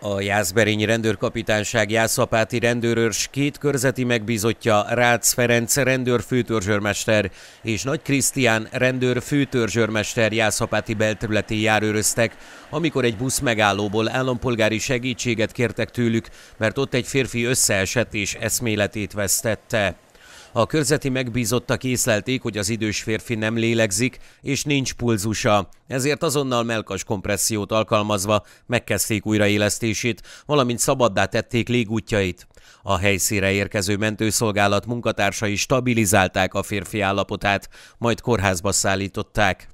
A Jászberényi rendőrkapitányság Jászapáti rendőrőrs két körzeti megbízottja Rácz Ferenc rendőr főtörzsörmester és Nagy Krisztián rendőr főtörzsörmester Jászapáti belterületén járőröztek, amikor egy busz megállóból állampolgári segítséget kértek tőlük, mert ott egy férfi összeesett és eszméletét vesztette. A körzeti megbízottak észlelték, hogy az idős férfi nem lélegzik és nincs pulzusa, ezért azonnal melkas kompressziót alkalmazva megkezdték újraélesztését, valamint szabaddá tették légútjait. A helyszíre érkező mentőszolgálat munkatársai stabilizálták a férfi állapotát, majd kórházba szállították.